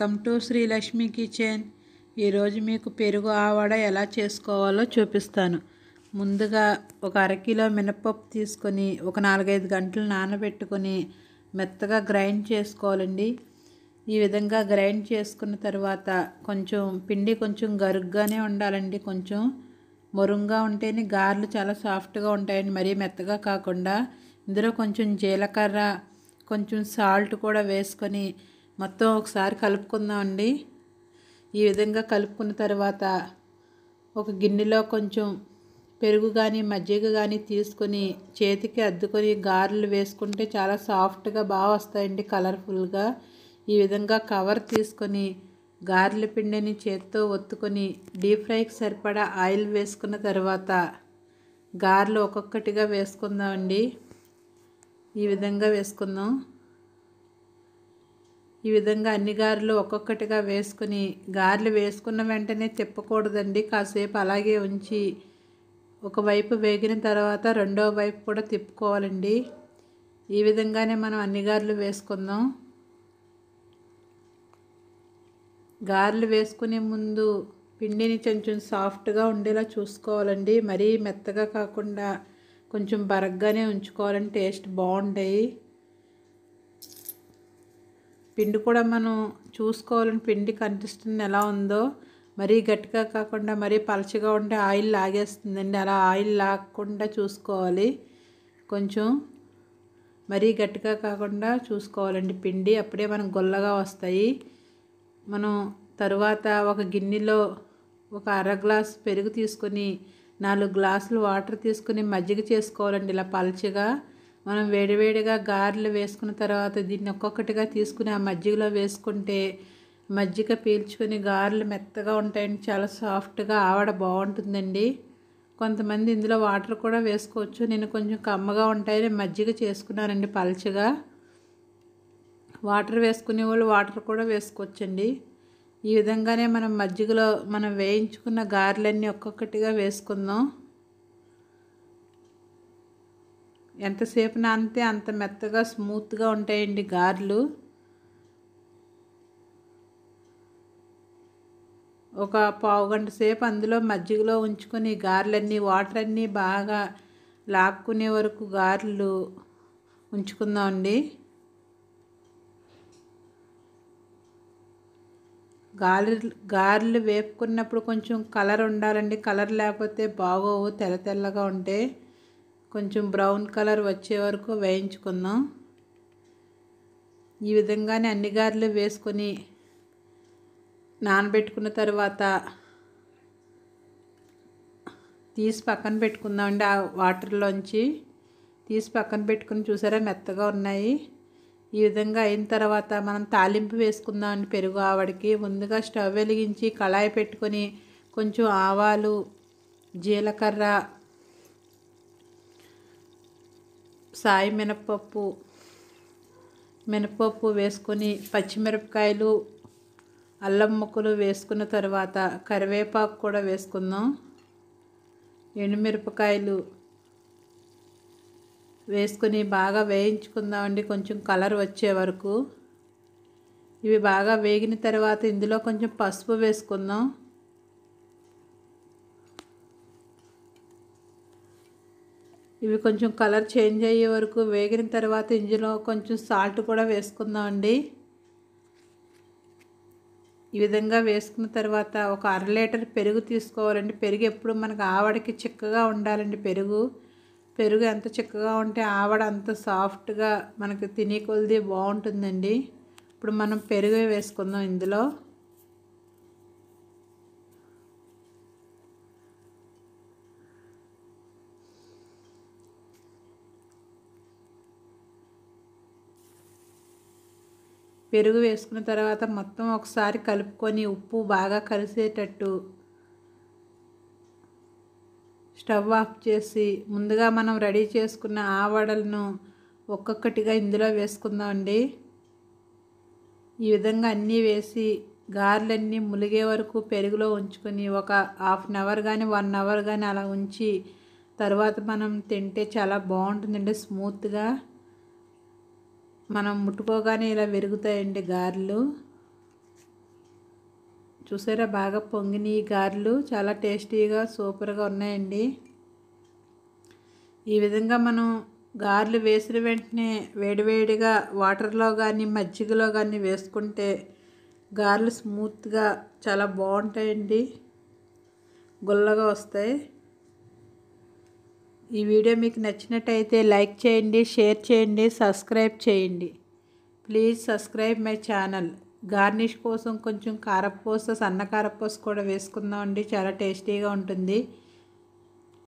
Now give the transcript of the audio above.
welcome to Srilakshmi kitchen ఈరోజు మీకు పెరుగు ఆవడ ఎలా చేసుకోవాలో చూపిస్తాను ముందుగా ఒక అరకిలో మినపప్పు తీసుకొని ఒక నాలుగైదు గంటలు నానబెట్టుకొని మెత్తగా గ్రైండ్ చేసుకోవాలండి ఈ విధంగా గ్రైండ్ చేసుకున్న తర్వాత కొంచెం పిండి కొంచెం గరుగ్గానే ఉండాలండి కొంచెం మొరుగ్గా ఉంటేనే గార్లు చాలా సాఫ్ట్గా ఉంటాయండి మరీ మెత్తగా కాకుండా ఇందులో కొంచెం జీలకర్ర కొంచెం సాల్ట్ కూడా వేసుకొని మొత్తం ఒకసారి కలుపుకుందామండి ఈ విధంగా కలుపుకున్న తర్వాత ఒక గిన్నెలో కొంచెం పెరుగు కానీ మజ్జిగ కానీ తీసుకొని చేతికి అద్దుకొని గారెలు వేసుకుంటే చాలా సాఫ్ట్గా బాగా వస్తాయండి కలర్ఫుల్గా ఈ విధంగా కవర్ తీసుకొని గారెల పిండిని చేత్తో ఒత్తుకొని డీప్ ఫ్రైకి సరిపడా ఆయిల్ వేసుకున్న తర్వాత గారెలు ఒక్కొక్కటిగా వేసుకుందామండి ఈ విధంగా వేసుకుందాం ఈ విధంగా అన్ని గారెలు ఒక్కొక్కటిగా వేసుకుని గారెలు వేసుకున్న వెంటనే తిప్పకూడదండి కాసేపు అలాగే ఉంచి ఒకవైపు వేగిన తర్వాత రెండో వైపు కూడా తిప్పుకోవాలండి ఈ విధంగానే మనం అన్ని గారెలు వేసుకుందాం గారెలు వేసుకునే ముందు పిండిని కొంచెం సాఫ్ట్గా ఉండేలా చూసుకోవాలండి మరీ మెత్తగా కాకుండా కొంచెం బరగ్గానే ఉంచుకోవాలంటే టేస్ట్ బాగుంటాయి పిండి కూడా మనం చూసుకోవాలని పిండి కనిపిస్తుంది ఎలా ఉందో మరీ గట్టిగా కాకుండా మరీ పలచగా ఉంటే ఆయిల్ లాగేస్తుందండి అలా ఆయిల్ లాగకుండా చూసుకోవాలి కొంచెం మరీ గట్టిగా కాకుండా చూసుకోవాలండి పిండి అప్పుడే మనం గొల్లగా వస్తాయి మనం తరువాత ఒక గిన్నెలో ఒక అర గ్లాస్ పెరుగు తీసుకొని నాలుగు గ్లాసులు వాటర్ తీసుకొని మజ్జిగ చేసుకోవాలండి ఇలా పలచగా మనం వేడివేడిగా గారెలు వేసుకున్న తర్వాత దీన్ని ఒక్కొక్కటిగా తీసుకుని ఆ మజ్జిగలో వేసుకుంటే మజ్జిగ పీల్చుకొని గారెలు మెత్తగా ఉంటాయండి చాలా సాఫ్ట్గా ఆవడ బాగుంటుందండి కొంతమంది ఇందులో వాటర్ కూడా వేసుకోవచ్చు నేను కొంచెం కమ్మగా ఉంటాయని మజ్జిగ చేసుకున్నానండి పలచగా వాటర్ వేసుకునే వాళ్ళు వాటర్ కూడా వేసుకోవచ్చండి ఈ విధంగానే మనం మజ్జిగలో మనం వేయించుకున్న గారెలన్నీ ఒక్కొక్కటిగా వేసుకుందాం ఎంతసేపు నానితే అంత మెత్తగా స్మూత్గా ఉంటాయండి గారెలు ఒక పావు గంట సేపు అందులో మజ్జిగలో ఉంచుకొని గారెలన్నీ వాటర్ అన్నీ బాగా లాక్కునే వరకు గారెలు ఉంచుకుందామండి గాలి గారెలు వేపుకున్నప్పుడు కొంచెం కలర్ ఉండాలండి కలర్ లేకపోతే బాగోవు తెల్ల తెల్లగా ఉంటే కొంచెం బ్రౌన్ కలర్ వచ్చే వరకు వేయించుకుందాం ఈ విధంగానే అన్ని గారెలు వేసుకొని నానబెట్టుకున్న తర్వాత తీసి పక్కన పెట్టుకుందామండి ఆ వాటర్లోంచి తీసి పక్కన పెట్టుకుని చూసారా మెత్తగా ఉన్నాయి ఈ విధంగా అయిన తర్వాత మనం తాలింపు వేసుకుందామండి పెరుగు ఆవడికి ముందుగా స్టవ్ వెలిగించి కళాయి పెట్టుకొని కొంచెం ఆవాలు జీలకర్ర సాయి మినప్పప్పు మినపప్పు వేసుకొని పచ్చిమిరపకాయలు అల్లం ముక్కలు వేసుకున్న తర్వాత కరివేపాకు కూడా వేసుకుందాం ఎండుమిరపకాయలు వేసుకొని బాగా వేయించుకుందామండి కొంచెం కలర్ వచ్చే వరకు ఇవి బాగా వేగిన తర్వాత ఇందులో కొంచెం పసుపు వేసుకుందాం ఇవి కొంచెం కలర్ చేంజ్ అయ్యే వరకు వేగిన తర్వాత ఇందులో కొంచెం సాల్ట్ కూడా వేసుకుందామండి ఈ విధంగా వేసుకున్న తర్వాత ఒక అర లీటర్ పెరుగు తీసుకోవాలండి పెరుగు ఎప్పుడు మనకు ఆవడకి చిక్కగా ఉండాలండి పెరుగు పెరుగు ఎంత చిక్కగా ఉంటే ఆవడ అంత సాఫ్ట్గా మనకు తినే కొలిది బాగుంటుందండి ఇప్పుడు మనం పెరుగు వేసుకుందాం ఇందులో పెరుగు వేసుకున్న తర్వాత మొత్తం ఒకసారి కలుపుకొని ఉప్పు బాగా కలిసేటట్టు స్టవ్ ఆఫ్ చేసి ముందుగా మనం రెడీ చేసుకున్న ఆవడలను ఒక్కొక్కటిగా ఇందులో వేసుకుందామండి ఈ విధంగా అన్నీ వేసి గారెలన్నీ ములిగే వరకు పెరుగులో ఉంచుకొని ఒక హాఫ్ అన్ అవర్ కానీ వన్ అవర్ కానీ అలా ఉంచి తర్వాత మనం తింటే చాలా బాగుంటుందండి స్మూత్గా మనం ముట్టుకోగానే ఇలా వెరుగుతాయండి గారెలు చూసారా బాగా పొంగిన ఈ గారెలు చాలా టేస్టీగా సూపర్గా ఉన్నాయండి ఈ విధంగా మనం గారెలు వేసిన వెంటనే వేడివేడిగా వాటర్లో కానీ మజ్జిగలో కానీ వేసుకుంటే గారెలు స్మూత్గా చాలా బాగుంటాయండి గుల్లగా వస్తాయి ఈ వీడియో మీకు నచ్చినట్టయితే లైక్ చేయండి షేర్ చేయండి సబ్స్క్రైబ్ చేయండి please subscribe my channel garnish కోసం కొంచెం కారపూస సన్న కారపూస కూడా వేసుకుందాం అండి చాలా టేస్టీగా ఉంటుంది